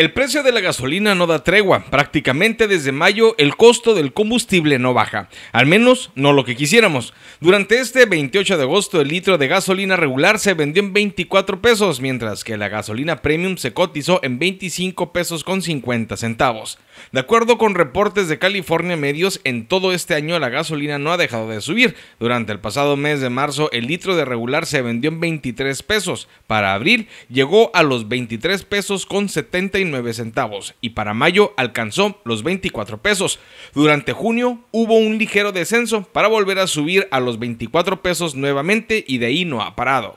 El precio de la gasolina no da tregua. Prácticamente desde mayo el costo del combustible no baja. Al menos no lo que quisiéramos. Durante este 28 de agosto el litro de gasolina regular se vendió en 24 pesos, mientras que la gasolina premium se cotizó en 25 pesos con 50 centavos. De acuerdo con reportes de California Medios, en todo este año la gasolina no ha dejado de subir. Durante el pasado mes de marzo el litro de regular se vendió en 23 pesos. Para abril llegó a los 23 pesos con 79 centavos y para mayo alcanzó los 24 pesos. Durante junio hubo un ligero descenso para volver a subir a los 24 pesos nuevamente y de ahí no ha parado.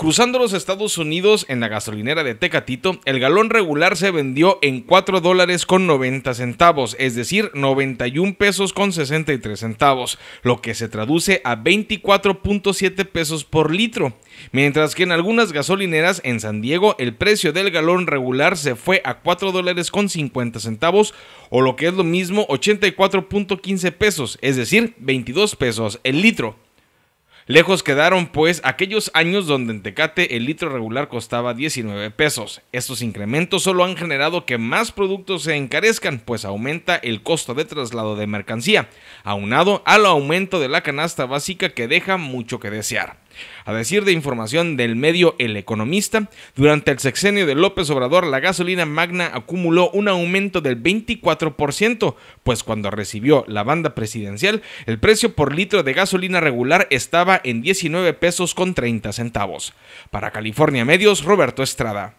Cruzando los Estados Unidos en la gasolinera de Tecatito, el galón regular se vendió en 4 dólares con 90 centavos, es decir, 91 pesos con 63 centavos, lo que se traduce a 24.7 pesos por litro. Mientras que en algunas gasolineras en San Diego el precio del galón regular se fue a 4 dólares con 50 centavos o lo que es lo mismo 84.15 pesos, es decir, 22 pesos el litro. Lejos quedaron pues aquellos años donde en Tecate el litro regular costaba 19 pesos. Estos incrementos solo han generado que más productos se encarezcan, pues aumenta el costo de traslado de mercancía, aunado al aumento de la canasta básica que deja mucho que desear. A decir de información del medio El Economista, durante el sexenio de López Obrador, la gasolina magna acumuló un aumento del 24%, pues cuando recibió la banda presidencial, el precio por litro de gasolina regular estaba en 19 pesos con 30 centavos. Para California Medios, Roberto Estrada.